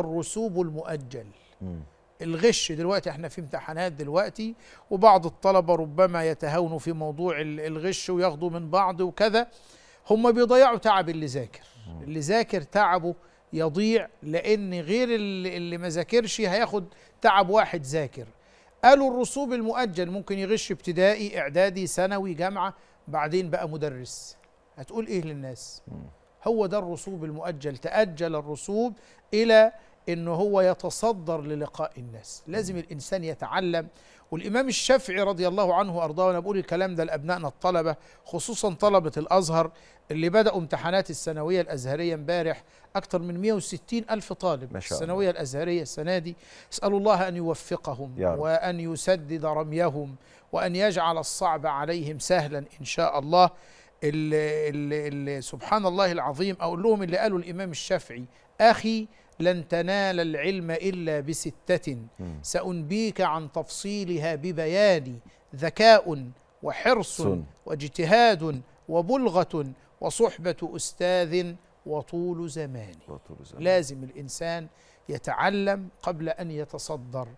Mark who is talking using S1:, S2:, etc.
S1: الرسوب المؤجل م. الغش دلوقتي احنا في امتحانات دلوقتي وبعض الطلبة ربما يتهاونوا في موضوع الغش وياخدوا من بعض وكذا هم بيضيعوا تعب اللي ذاكر اللي ذاكر تعبه يضيع لان غير اللي, اللي ما ذاكرش هياخد تعب واحد ذاكر قالوا الرسوب المؤجل ممكن يغش ابتدائي اعدادي ثانوي جامعة بعدين بقى مدرس هتقول ايه للناس هو ده الرسوب المؤجل تأجل الرسوب إلى إن هو يتصدر للقاء الناس لازم الإنسان يتعلم والإمام الشافعي رضي الله عنه وأرضاه وأنا بقول الكلام ده لأبنائنا الطلبة خصوصا طلبة الأزهر اللي بدأوا امتحانات الثانوية الأزهرية امبارح أكثر من 160 ألف طالب ما شاء الثانوية الأزهرية السنة دي أسأل الله أن يوفقهم يا رب. وأن يسدد رميهم وأن يجعل الصعب عليهم سهلا إن شاء الله اللي اللي سبحان الله العظيم أقول لهم اللي قالوا الإمام الشافعي أخي لن تنال العلم إلا بستة سأنبيك عن تفصيلها ببيان ذكاء وحرص واجتهاد وبلغة وصحبة أستاذ وطول زمان. وطول زمان لازم الإنسان يتعلم قبل أن يتصدر